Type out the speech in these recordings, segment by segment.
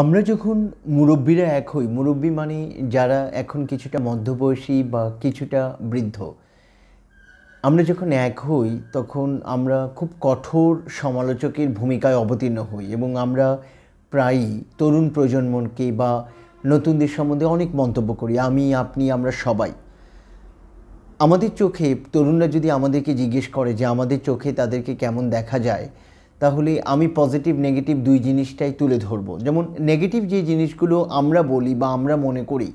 আমরা যখন মুরব্বীরা এক হই মুরব্বী মানে যারা এখন কিছুটা মধ্যবয়সী বা কিছুটা বৃদ্ধ আমরা যখন এক হই তখন আমরা খুব কঠোর সমালোচকের ভূমিকায় অবতীর্ণ হই এবং আমরা প্রায়ই তরুণ প্রজন্মকে বা নতুনদের সম্বন্ধে অনেক মন্তব্য করি আমি আপনি আমরা সবাই আমাদের চোখে তরুণরা যদি আমাদেরকে জিজ্ঞেস করে যে আমাদের চোখে তাদেরকে কেমন দেখা যায় তাহলে আমি পজিটিভ নেগেটিভ দুই জিনিসটাই তুলে ধরব যেমন নেগেটিভ যে জিনিসগুলো আমরা বলি বা আমরা মনে করি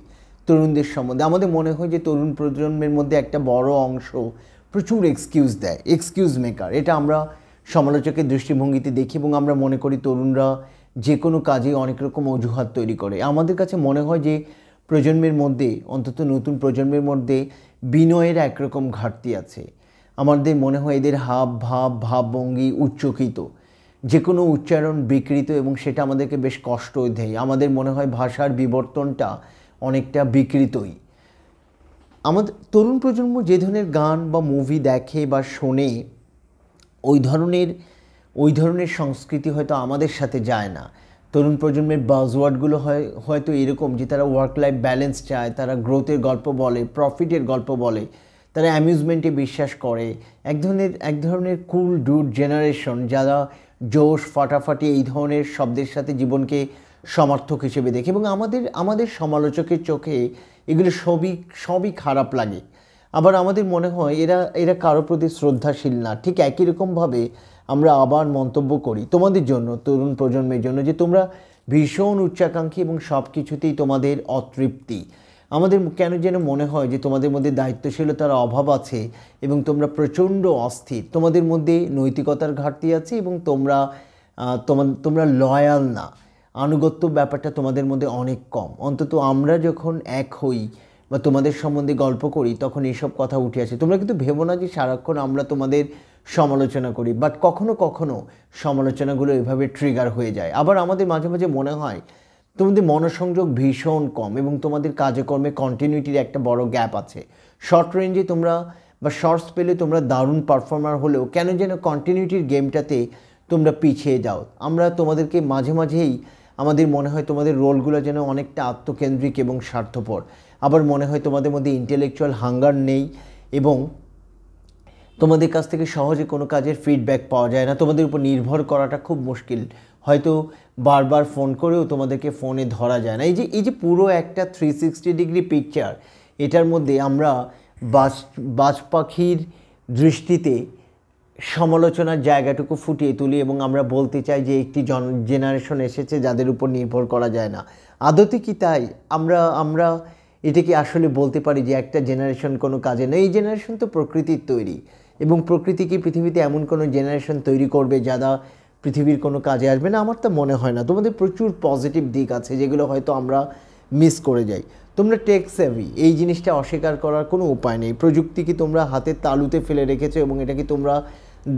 তরুণদের সম্বন্ধে আমাদের মনে হয় যে তরুণ প্রজন্মের মধ্যে একটা বড় অংশ প্রচুর এক্সকিউজ দেয় এক্সকিউজ মেকার এটা আমরা সমালোচকের দৃষ্টিভঙ্গিতে দেখি এবং আমরা মনে করি তরুণরা যে কোনো কাজে অনেক রকম অজুহাত তৈরি করে আমাদের কাছে মনে হয় যে প্রজন্মের মধ্যে অন্তত নতুন প্রজন্মের মধ্যে বিনয়ের একরকম ঘাটতি আছে আমাদের মনে হয় এদের হাব ভাব ভাবভঙ্গি উচ্চকিত যে কোনো উচ্চারণ বিকৃত এবং সেটা আমাদেরকে বেশ কষ্ট দেয় আমাদের মনে হয় ভাষার বিবর্তনটা অনেকটা বিকৃতই আমাদের তরুণ প্রজন্ম যে ধরনের গান বা মুভি দেখে বা শোনে ওই ধরনের ওই ধরনের সংস্কৃতি হয়তো আমাদের সাথে যায় না তরুণ প্রজন্মের বাজওয়ার্ডগুলো হয় হয়তো এরকম যে তারা ওয়ার্ক লাইফ ব্যালেন্স চায় তারা গ্রোথের গল্প বলে প্রফিটের গল্প বলে তারা অ্যামিউজমেন্টে বিশ্বাস করে এক ধরনের এক ধরনের কুল ডুড জেনারেশন যারা জোশ ফাটাফাটি এই ধরনের শব্দের সাথে জীবনকে সমর্থক হিসেবে দেখে এবং আমাদের আমাদের সমালোচকের চোখে এগুলো সবই সবই খারাপ লাগে আবার আমাদের মনে হয় এরা এরা কারো প্রতি শ্রদ্ধাশীল না ঠিক একই রকমভাবে আমরা আবার মন্তব্য করি তোমাদের জন্য তরুণ প্রজন্মের জন্য যে তোমরা ভীষণ উচ্চাকাঙ্ক্ষী এবং সব কিছুতেই তোমাদের অতৃপ্তি আমাদের কেন যেন মনে হয় যে তোমাদের মধ্যে দায়িত্বশীলতার অভাব আছে এবং তোমরা প্রচণ্ড অস্থির তোমাদের মধ্যে নৈতিকতার ঘাটতি আছে এবং তোমরা তোমার তোমরা লয়াল না আনুগত্য ব্যাপারটা তোমাদের মধ্যে অনেক কম অন্তত আমরা যখন এক হই বা তোমাদের সম্বন্ধে গল্প করি তখন এসব কথা উঠে আসে তোমরা কিন্তু ভেবো না যে সারাক্ষণ আমরা তোমাদের সমালোচনা করি বাট কখনো কখনো সমালোচনাগুলো এভাবে ট্রিগার হয়ে যায় আবার আমাদের মাঝে মাঝে মনে হয় তোমাদের মনোসংযোগ ভীষণ কম এবং তোমাদের কাজকর্মে কন্টিনিউটির একটা বড় গ্যাপ আছে শর্ট রেঞ্জে তোমরা বা শর্টস পেলে তোমরা দারুণ পারফর্মার হলেও কেন যেন কন্টিনিউটির গেমটাতে তোমরা পিছিয়ে যাও আমরা তোমাদেরকে মাঝে মাঝেই আমাদের মনে হয় তোমাদের রোলগুলো যেন অনেকটা আত্মকেন্দ্রিক এবং স্বার্থপর আবার মনে হয় তোমাদের মধ্যে ইন্টেলেকচুয়াল হাঙ্গার নেই এবং তোমাদের কাছ থেকে সহজে কোনো কাজের ফিডব্যাক পাওয়া যায় না তোমাদের উপর নির্ভর করাটা খুব মুশকিল হয়তো বারবার ফোন করেও তোমাদেরকে ফোনে ধরা যায় না এই যে এই যে পুরো একটা থ্রি সিক্সটি ডিগ্রি পিকচার এটার মধ্যে আমরা বাজ বাজ পাখির দৃষ্টিতে সমালোচনার জায়গাটুকু ফুটিয়ে তুলি এবং আমরা বলতে চাই যে একটি জন জেনারেশন এসেছে যাদের উপর নির্ভর করা যায় না আদতে কি তাই আমরা আমরা এটাকে আসলে বলতে পারি যে একটা জেনারেশন কোনো কাজে নেই এই জেনারেশন তো প্রকৃতির তৈরি এবং প্রকৃতি কি পৃথিবীতে এমন কোনো জেনারেশন তৈরি করবে যারা পৃথিবীর কোনো কাজে আসবে না আমার তো মনে হয় না তোমাদের প্রচুর পজিটিভ দিক আছে যেগুলো হয়তো আমরা মিস করে যাই তোমরা টেক সেভি এই জিনিসটা অস্বীকার করার কোনো উপায় নেই প্রযুক্তি কি তোমরা হাতে তালুতে ফেলে রেখেছো এবং এটা কি তোমরা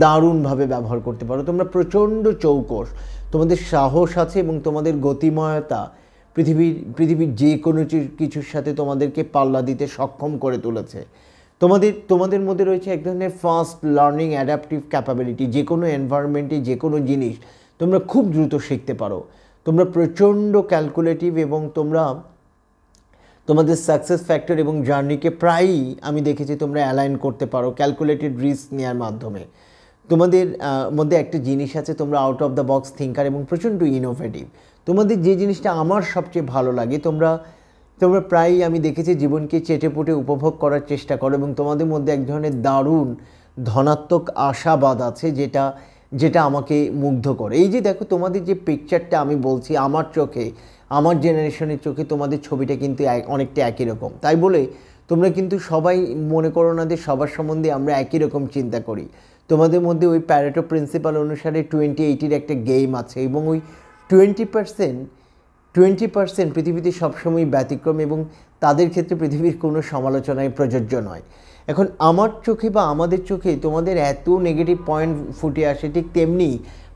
দারুণভাবে ব্যবহার করতে পারো তোমরা প্রচণ্ড চৌকস তোমাদের সাহস আছে এবং তোমাদের গতিময়তা পৃথিবীর পৃথিবীর যে কোনো কিছুর সাথে তোমাদেরকে পাল্লা দিতে সক্ষম করে তুলেছে তোমাদের তোমাদের মধ্যে রয়েছে এক ধরনের ফাস্ট লার্নিং অ্যাডাপটিভ ক্যাপাবিলিটি যে কোনো এনভায়রনমেন্টে যে কোনো জিনিস তোমরা খুব দ্রুত শিখতে পারো তোমরা প্রচণ্ড ক্যালকুলেটিভ এবং তোমরা তোমাদের সাকসেস ফ্যাক্টর এবং জার্নিকে প্রায়ই আমি দেখেছি তোমরা অ্যালাইন করতে পারো ক্যালকুলেটেড রিস্ক নেওয়ার মাধ্যমে তোমাদের মধ্যে একটা জিনিস আছে তোমরা out of the box thinker এবং প্রচণ্ড ইনোভেটিভ তোমাদের যে জিনিসটা আমার সবচেয়ে ভালো লাগে তোমরা তোমরা প্রায়ই আমি দেখেছি জীবনকে চেটেপুটে উপভোগ করার চেষ্টা করো এবং তোমাদের মধ্যে এক ধরনের দারুণ ধনাত্মক আশাবাদ আছে যেটা যেটা আমাকে মুগ্ধ করে এই যে দেখো তোমাদের যে পিকচারটা আমি বলছি আমার চোখে আমার জেনারেশনের চোখে তোমাদের ছবিটা কিন্তু অনেকটা একই রকম তাই বলে তোমরা কিন্তু সবাই মনে করো না যে সবার সম্বন্ধে আমরা একই রকম চিন্তা করি তোমাদের মধ্যে ওই প্যারেটো প্রিন্সিপাল অনুসারে টোয়েন্টি এইটির একটা গেম আছে এবং ওই টোয়েন্টি পারসেন্ট টোয়েন্টি পার্সেন্ট পৃথিবীতে সবসময় ব্যতিক্রম এবং তাদের ক্ষেত্রে পৃথিবীর কোনো সমালোচনায় প্রযোজ্য নয় এখন আমার চোখে বা আমাদের চোখে তোমাদের এত নেগেটিভ পয়েন্ট ফুটে আসে ঠিক তেমনি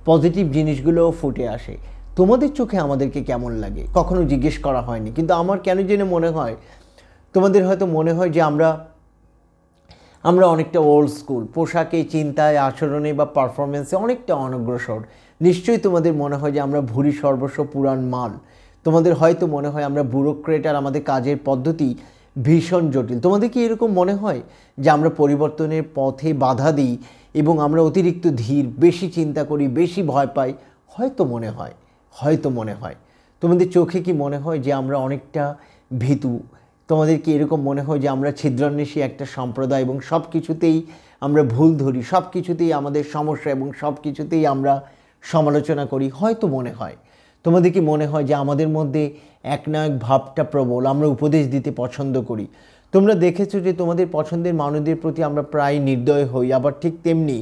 পজিটিভ জিনিসগুলোও ফুটে আসে তোমাদের চোখে আমাদেরকে কেমন লাগে কখনো জিজ্ঞেস করা হয়নি কিন্তু আমার কেন জেনে মনে হয় তোমাদের হয়তো মনে হয় যে আমরা আমরা অনেকটা ওল্ড স্কুল পোশাকে চিন্তায় আচরণে বা পারফরমেন্সে অনেকটা অনগ্রসর নিশ্চয়ই তোমাদের মনে হয় যে আমরা ভুরি সর্বস্ব পুরাণ মাল তোমাদের হয়তো মনে হয় আমরা ব্যুরোক্রেট আর আমাদের কাজের পদ্ধতি ভীষণ জটিল তোমাদের কি এরকম মনে হয় যে আমরা পরিবর্তনের পথে বাধা দিই এবং আমরা অতিরিক্ত ধীর বেশি চিন্তা করি বেশি ভয় পাই হয়তো মনে হয় হয়তো মনে হয় তোমাদের চোখে কি মনে হয় যে আমরা অনেকটা ভীতু তোমাদের কি এরকম মনে হয় যে আমরা ছিদ্রান্বেষী একটা সম্প্রদায় এবং সব কিছুতেই আমরা ভুল ধরি সব কিছুতেই আমাদের সমস্যা এবং সব কিছুতেই আমরা সমালোচনা করি হয়তো মনে হয় তোমাদের কি মনে হয় যে আমাদের মধ্যে একনায়ক ভাবটা প্রবল আমরা উপদেশ দিতে পছন্দ করি তোমরা দেখেছো যে তোমাদের পছন্দের মানুষদের প্রতি আমরা প্রায় নির্দয় হই আবার ঠিক তেমনি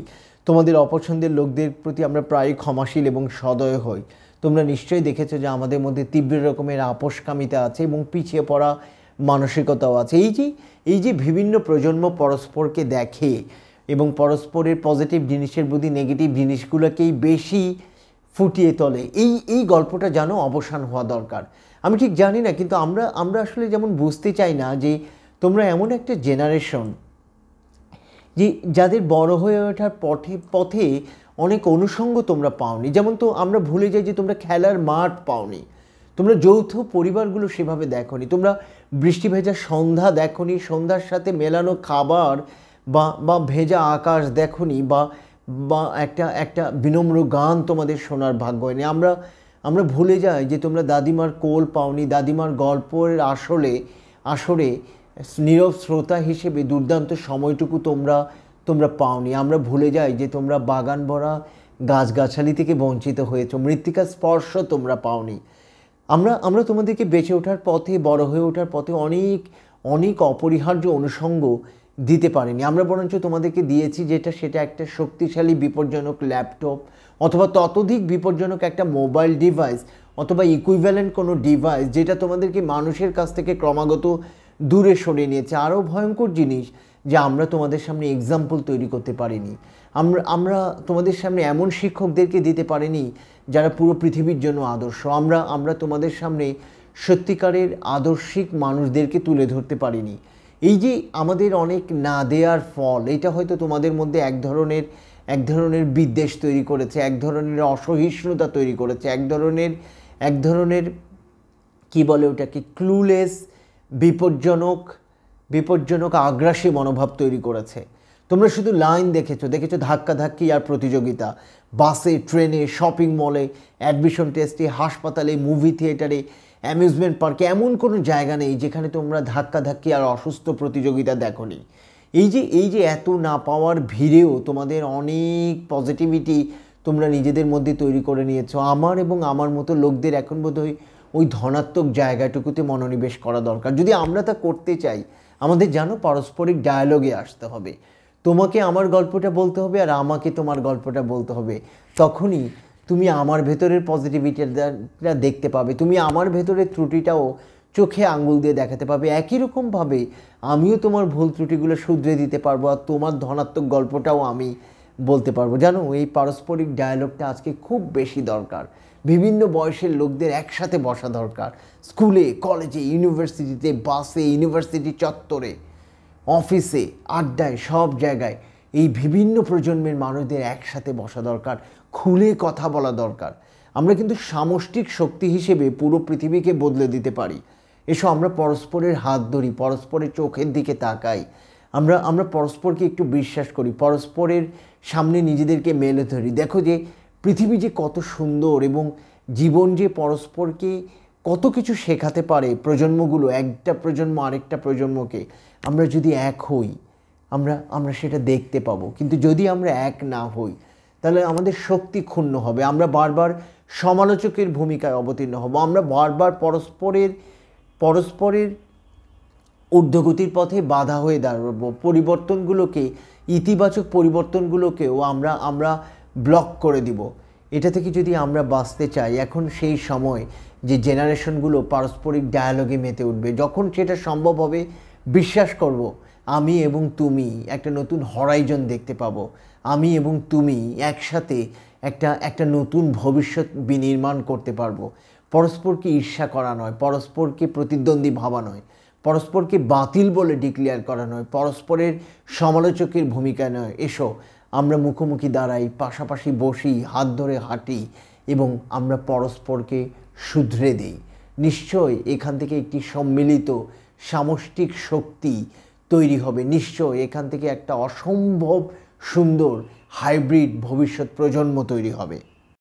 তোমাদের অপছন্দের লোকদের প্রতি আমরা প্রায় ক্ষমাশীল এবং সদয় হই তোমরা নিশ্চয়ই দেখেছো যে আমাদের মধ্যে তীব্র রকমের আপোষকামিতা আছে এবং পিছিয়ে পড়া মানসিকতাও আছে এই যে এই যে বিভিন্ন প্রজন্ম পরস্পরকে দেখে এবং পরস্পরের পজিটিভ জিনিসের প্রতি নেগেটিভ জিনিসগুলোকেই বেশি ফুটিয়ে তোলে এই এই গল্পটা যেন অবসান হওয়া দরকার আমি ঠিক জানি না কিন্তু আমরা আমরা আসলে যেমন বুঝতে চাই না যে তোমরা এমন একটা জেনারেশন যে যাদের বড় হয়ে ওঠার পথে পথে অনেক অনুষঙ্গ তোমরা পাওনি যেমন তো আমরা ভুলে যাই যে তোমরা খেলার মাঠ পাওনি তোমরা যৌথ পরিবারগুলো সেভাবে দেখনি তোমরা বৃষ্টি ভেজা সন্ধ্যা দেখনি সন্ধ্যার সাথে মেলানো খাবার বা বা ভেজা আকাশ দেখনি বা বা একটা একটা বিনম্র গান তোমাদের শোনার ভাগ্য হয়নি আমরা আমরা ভুলে যাই যে তোমরা দাদিমার কোল পাওনি দাদিমার গল্পের আসলে আসরে নীরব শ্রোতা হিসেবে দুর্দান্ত সময়টুকু তোমরা তোমরা পাওনি আমরা ভুলে যাই যে তোমরা বাগান ভরা গাছগাছালি থেকে বঞ্চিত হয়েছ মৃত্তিকার স্পর্শ তোমরা পাওনি আমরা আমরা তোমাদেরকে বেঁচে ওঠার পথে বড় হয়ে ওঠার পথে অনেক অনেক অপরিহার্য অনুষঙ্গ দিতে পারেনি আমরা বরঞ্চ তোমাদেরকে দিয়েছি যেটা সেটা একটা শক্তিশালী বিপজ্জনক ল্যাপটপ অথবা ততোধিক বিপজ্জনক একটা মোবাইল ডিভাইস অথবা ইকুইভ্যালেন্ট কোনো ডিভাইস যেটা তোমাদেরকে মানুষের কাছ থেকে ক্রমাগত দূরে সরে নিয়েছে আরও ভয়ঙ্কর জিনিস যে আমরা তোমাদের সামনে এক্সাম্পল তৈরি করতে পারিনি আমরা আমরা তোমাদের সামনে এমন শিক্ষকদেরকে দিতে পারিনি যারা পুরো পৃথিবীর জন্য আদর্শ আমরা আমরা তোমাদের সামনে সত্যিকারের আদর্শিক মানুষদেরকে তুলে ধরতে পারিনি এই যে আমাদের অনেক না দেওয়ার ফল এটা হয়তো তোমাদের মধ্যে এক ধরনের এক ধরনের বিদ্বেষ তৈরি করেছে এক ধরনের অসহিষ্ণুতা তৈরি করেছে এক ধরনের এক ধরনের কি বলে ওটাকে ক্লুলেস বিপজ্জনক বিপজ্জনক আগ্রাসী মনোভাব তৈরি করেছে তোমরা শুধু লাইন দেখেছো দেখেছো ধাক্কাধাক্কি আর প্রতিযোগিতা বাসে ট্রেনে শপিং মলে অ্যাডমিশন টেস্টে হাসপাতালে মুভি থিয়েটারে অ্যামিউজমেন্ট পার্কে এমন কোনো জায়গা নেই যেখানে তোমরা ধাক্কা ধাক্কি আর অসুস্থ প্রতিযোগিতা দেখো নি এই যে এই যে এত না পাওয়ার ভিড়েও তোমাদের অনেক পজিটিভিটি তোমরা নিজেদের মধ্যে তৈরি করে নিয়েছো আমার এবং আমার মতো লোকদের এখন বোধহয় ওই ধনাত্মক জায়গাটুকুতে মনোনিবেশ করা দরকার যদি আমরা তা করতে চাই আমাদের জানো পারস্পরিক ডায়ালগে আসতে হবে তোমাকে আমার গল্পটা বলতে হবে আর আমাকে তোমার গল্পটা বলতে হবে তখনই তুমি আমার ভেতরের পজিটিভিটিটা দেখতে পাবে তুমি আমার ভেতরের ত্রুটিটাও চোখে আঙুল দিয়ে দেখাতে পাবে একই রকমভাবে আমিও তোমার ভুল ত্রুটিগুলো শুধরে দিতে পারবো আর তোমার ধনাত্মক গল্পটাও আমি বলতে পারবো জানো এই পারস্পরিক ডায়ালগটা আজকে খুব বেশি দরকার বিভিন্ন বয়সের লোকদের একসাথে বসা দরকার স্কুলে কলেজে ইউনিভার্সিটিতে বাসে ইউনিভার্সিটি চত্বরে অফিসে আড্ডায় সব জায়গায় এই বিভিন্ন প্রজন্মের মানুষদের একসাথে বসা দরকার খুলে কথা বলা দরকার আমরা কিন্তু সামষ্টিক শক্তি হিসেবে পুরো পৃথিবীকে বদলে দিতে পারি এসো আমরা পরস্পরের হাত ধরি পরস্পরের চোখের দিকে তাকাই আমরা আমরা পরস্পরকে একটু বিশ্বাস করি পরস্পরের সামনে নিজেদেরকে মেলে ধরি দেখো যে পৃথিবী যে কত সুন্দর এবং জীবন যে পরস্পরকে কত কিছু শেখাতে পারে প্রজন্মগুলো একটা প্রজন্ম আরেকটা প্রজন্মকে আমরা যদি এক হই আমরা আমরা সেটা দেখতে পাবো কিন্তু যদি আমরা এক না হই তাহলে আমাদের শক্তি ক্ষুণ্ণ হবে আমরা বারবার সমালোচকের ভূমিকায় অবতীর্ণ হব আমরা বারবার পরস্পরের পরস্পরের ঊর্ধ্বগতির পথে বাধা হয়ে দাঁড়াবো পরিবর্তনগুলোকে ইতিবাচক পরিবর্তনগুলোকেও আমরা আমরা ব্লক করে দিব এটা থেকে যদি আমরা বাঁচতে চাই এখন সেই সময় যে জেনারেশনগুলো পারস্পরিক ডায়ালগে মেতে উঠবে যখন সেটা সম্ভব হবে বিশ্বাস করব আমি এবং তুমি একটা নতুন হরাইজন দেখতে পাবো আমি এবং তুমি একসাথে একটা একটা নতুন ভবিষ্যৎ বিনির্মাণ করতে পারবো পরস্পরকে ঈর্ষা করা নয় পরস্পরকে প্রতিদ্বন্দ্বী ভাবা নয় পরস্পরকে বাতিল বলে ডিক্লেয়ার করা নয় পরস্পরের সমালোচকের ভূমিকা নয় এসো আমরা মুখোমুখি দাঁড়াই পাশাপাশি বসি হাত ধরে হাঁটি এবং আমরা পরস্পরকে শুধরে দিই নিশ্চয় এখান থেকে একটি সম্মিলিত সামষ্টিক শক্তি তৈরি হবে নিশ্চয় এখান থেকে একটা অসম্ভব সুন্দর হাইব্রিড ভবিষ্যৎ প্রজন্ম তৈরি হবে